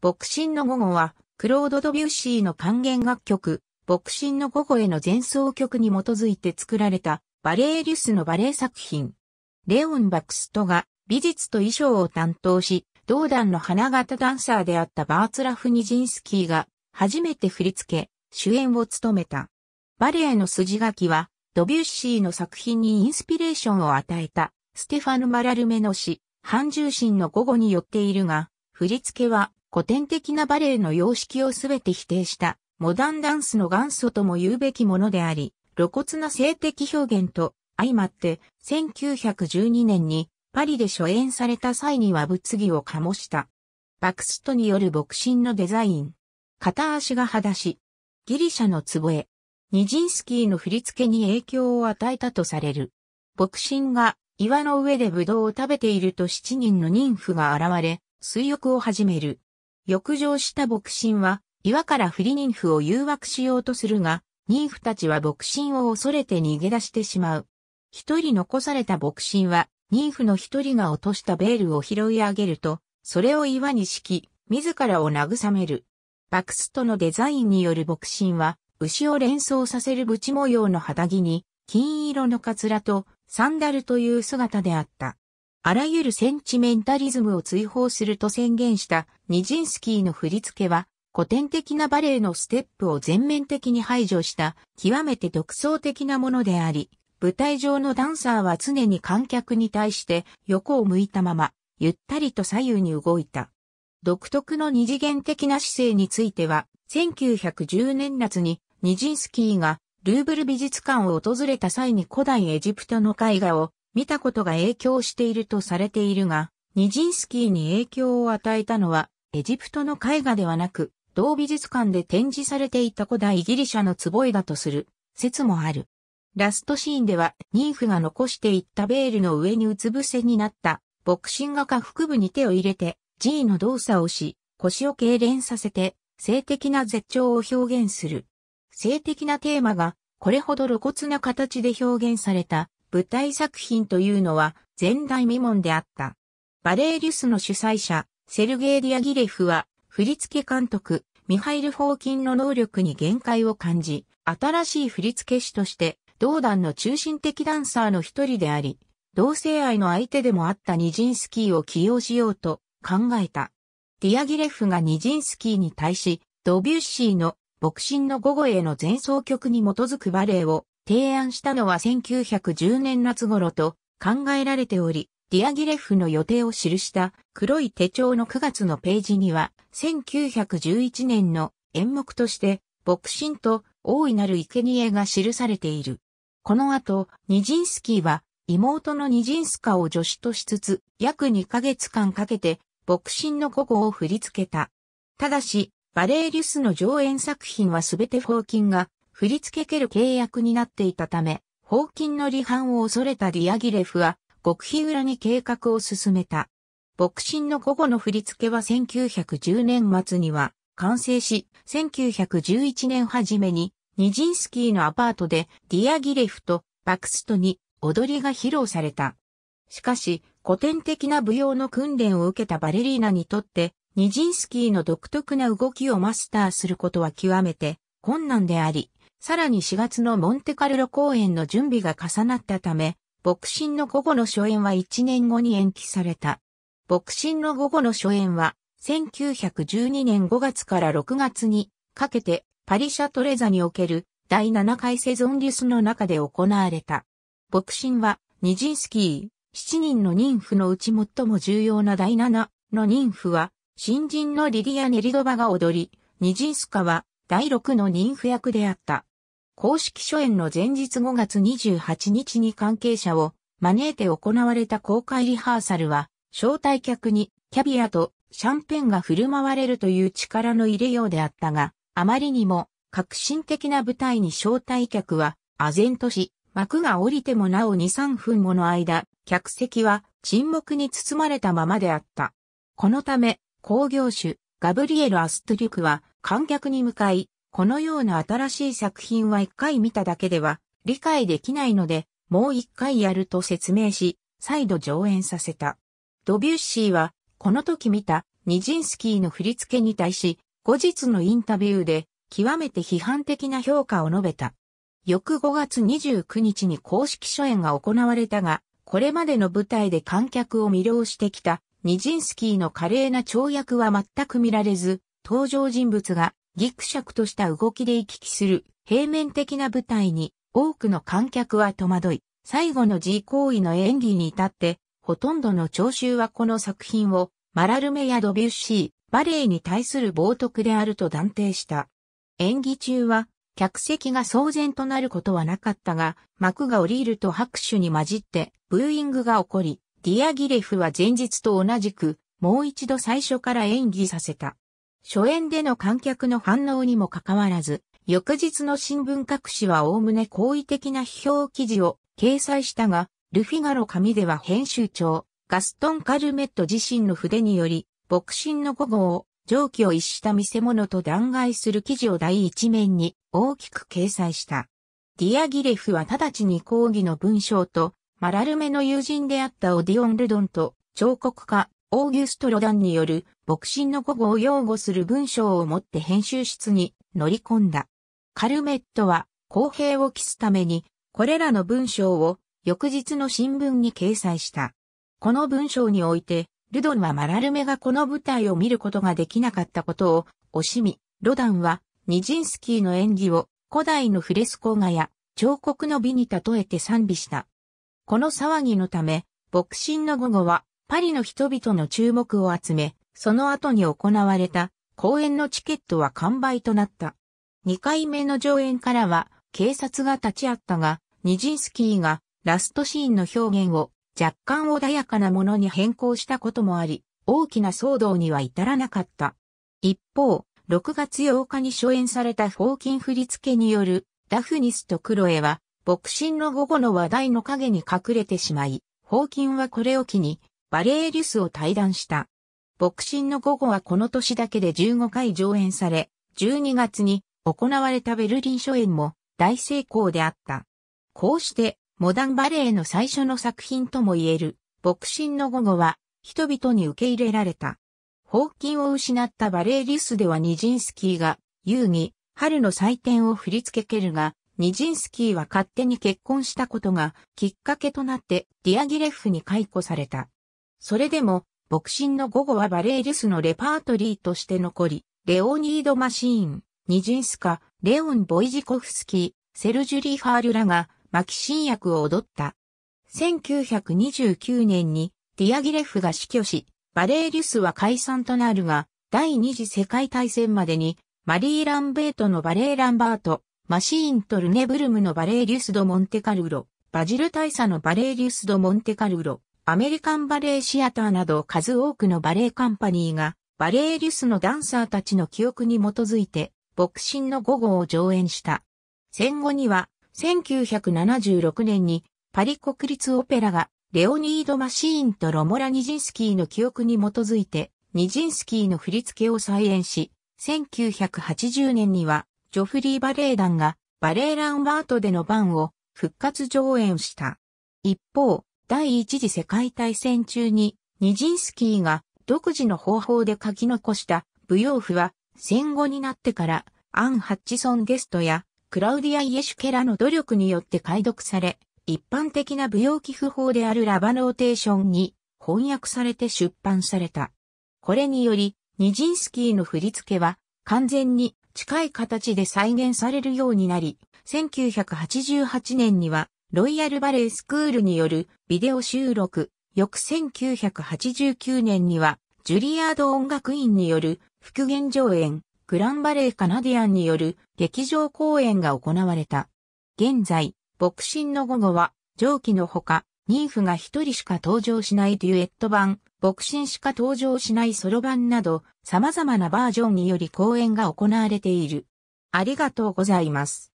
牧神の午後は、クロード・ドビュッシーの還元楽曲、牧神の午後への前奏曲に基づいて作られた、バレエリュスのバレエ作品。レオン・バクストが、美術と衣装を担当し、同団の花形ダンサーであったバーツラフ・ニジンスキーが、初めて振り付け、主演を務めた。バレエの筋書きは、ドビュッシーの作品にインスピレーションを与えた、ステファン・マラルメの詩、半重心の午後によっているが、振り付けは古典的なバレエの様式をすべて否定したモダンダンスの元祖とも言うべきものであり、露骨な性的表現と相まって1912年にパリで初演された際には物議を醸した。バクストによる牧神のデザイン。片足が裸足。ギリシャの壺へ。ニジンスキーの振り付けに影響を与えたとされる。牧神が岩の上でブドウを食べていると7人の妊婦が現れ、水浴を始める。浴場した牧神は、岩から不利妊婦を誘惑しようとするが、妊婦たちは牧神を恐れて逃げ出してしまう。一人残された牧神は、妊婦の一人が落としたベールを拾い上げると、それを岩に敷き、自らを慰める。バクストのデザインによる牧神は、牛を連想させるブチ模様の肌着に、金色のカツラとサンダルという姿であった。あらゆるセンチメンタリズムを追放すると宣言したニジンスキーの振り付けは、古典的なバレエのステップを全面的に排除した極めて独創的なものであり、舞台上のダンサーは常に観客に対して横を向いたまま、ゆったりと左右に動いた。独特の二次元的な姿勢については、1910年夏にニジンスキーがルーブル美術館を訪れた際に古代エジプトの絵画を見たことが影響しているとされているが、ニジンスキーに影響を与えたのは、エジプトの絵画ではなく、同美術館で展示されていた古代ギリシャの壺いだとする説もある。ラストシーンでは、ニ婦フが残していったベールの上にうつ伏せになったボクシングが腹部に手を入れて G の動作をし、腰を痙攣させて性的な絶頂を表現する。性的なテーマがこれほど露骨な形で表現された舞台作品というのは前代未聞であった。バレーリュスの主催者、セルゲイ・ディアギレフは、振付監督、ミハイル・フォーキンの能力に限界を感じ、新しい振付師として、同団の中心的ダンサーの一人であり、同性愛の相手でもあったニジンスキーを起用しようと考えた。ディアギレフがニジンスキーに対し、ドビュッシーの牧神の午後への前奏曲に基づくバレエを提案したのは1910年夏頃と考えられており、ディアギレフの予定を記した黒い手帳の9月のページには、1911年の演目として、牧神と大いなる生贄が記されている。この後、ニジンスキーは妹のニジンスカを助手としつつ、約2ヶ月間かけて、牧神の午後を振り付けた。ただし、バレーリュスの上演作品はすべてフォーキンが振り付けける契約になっていたため、法金の離反を恐れたディアギレフは、極秘裏に計画を進めた。牧神の午後の振り付けは1910年末には完成し、1911年初めにニジンスキーのアパートでディアギレフとバクストに踊りが披露された。しかし、古典的な舞踊の訓練を受けたバレリーナにとって、ニジンスキーの独特な動きをマスターすることは極めて困難であり、さらに4月のモンテカルロ公演の準備が重なったため、牧神の午後の初演は1年後に延期された。牧神の午後の初演は、1912年5月から6月にかけてパリシャトレザにおける第7回セゾンリュスの中で行われた。牧神はニジンスキー、7人の妊婦のうち最も重要な第7の妊婦は新人のリリア・ネリドバが踊り、ニジンスカは第6の妊婦役であった。公式初演の前日5月28日に関係者を招いて行われた公開リハーサルは、招待客にキャビアとシャンペンが振る舞われるという力の入れようであったが、あまりにも革新的な舞台に招待客は、唖然とし、幕が降りてもなお2、3分もの間、客席は沈黙に包まれたままであった。このため、工業種ガブリエル・アストリュクは観客に向かい、このような新しい作品は一回見ただけでは理解できないので、もう一回やると説明し、再度上演させた。ドビュッシーは、この時見たニジンスキーの振り付けに対し、後日のインタビューで、極めて批判的な評価を述べた。翌5月29日に公式初演が行われたが、これまでの舞台で観客を魅了してきたニジンスキーの華麗な跳躍は全く見られず、登場人物がギクシャクとした動きで行き来する平面的な舞台に多くの観客は戸惑い、最後の G 行為の演技に至って、ほとんどの聴衆はこの作品をマラルメやドビュッシー、バレエに対する冒涜であると断定した。演技中は客席が騒然となることはなかったが、幕が降りると拍手に混じってブーイングが起こり、ディアギレフは前日と同じく、もう一度最初から演技させた。初演での観客の反応にもかかわらず、翌日の新聞各紙は概ね好意的な批評記事を掲載したが、ルフィガロ紙では編集長、ガストン・カルメット自身の筆により、牧神の午後を、蒸気を逸した見せ物と弾劾する記事を第一面に大きく掲載した。ディアギレフは直ちに抗議の文章と、マラルメの友人であったオディオン・ルドンと彫刻家オーギュスト・ロダンによる、牧神の午後を擁護する文章を持って編集室に乗り込んだ。カルメットは、公平を期すために、これらの文章を翌日の新聞に掲載した。この文章において、ルドンはマラルメがこの舞台を見ることができなかったことを惜しみ、ロダンはニジンスキーの演技を古代のフレスコ画や彫刻の美に例えて賛美した。この騒ぎのため、牧神の午後はパリの人々の注目を集め、その後に行われた公演のチケットは完売となった。2回目の上演からは警察が立ち会ったが、ニジンスキーがラストシーンの表現を若干穏やかなものに変更したこともあり、大きな騒動には至らなかった。一方、6月8日に初演されたフォーキン振り付けによるダフニスとクロエは、ボクシンの午後の話題の影に隠れてしまい、ホーキンはこれを機にバレエリュスを退団した。ボクシンの午後はこの年だけで15回上演され、12月に行われたベルリン初演も大成功であった。こうして、モダンバレエの最初の作品とも言える、ボクシンの午後は、人々に受け入れられた。宝金を失ったバレエリュスではニジンスキーが、遊戯、春の祭典を振り付けけるが、ニジンスキーは勝手に結婚したことがきっかけとなってディアギレフに解雇された。それでも、ボクシンの午後はバレーュスのレパートリーとして残り、レオニード・マシーン、ニジンスカ、レオン・ボイジコフスキー、セルジュリー・ファールらが、マキシン役を踊った。1929年に、ディアギレフが死去し、バレーリュスは解散となるが、第二次世界大戦までに、マリー・ランベートのバレー・ランバート、マシーントルネブルムのバレーリュス・ド・モンテカルロ、バジル大佐のバレーリュス・ド・モンテカルロ、アメリカンバレーシアターなど数多くのバレーカンパニーが、バレエリュスのダンサーたちの記憶に基づいて、ボクシンの午後を上演した。戦後には、1976年にパリ国立オペラがレオニード・マシーンとロモラ・ニジンスキーの記憶に基づいて、ニジンスキーの振り付けを再演し、1980年には、ジョフリー・バレエ団がバレエランバートでの番を復活上演した。一方、第一次世界大戦中に、ニジンスキーが独自の方法で書き残した舞踊譜は、戦後になってから、アン・ハッチソン・ゲストや、クラウディア・イエシュケラの努力によって解読され、一般的な舞踊寄付法であるラバノーテーションに翻訳されて出版された。これにより、ニジンスキーの振り付けは完全に近い形で再現されるようになり、1988年にはロイヤルバレースクールによるビデオ収録、翌1989年には、ジュリアード音楽院による復元上演、グランバレーカナディアンによる劇場公演が行われた。現在、牧神の午後は、上記のほか、妊婦が一人しか登場しないデュエット版、牧神しか登場しないソロ版など、様々なバージョンにより公演が行われている。ありがとうございます。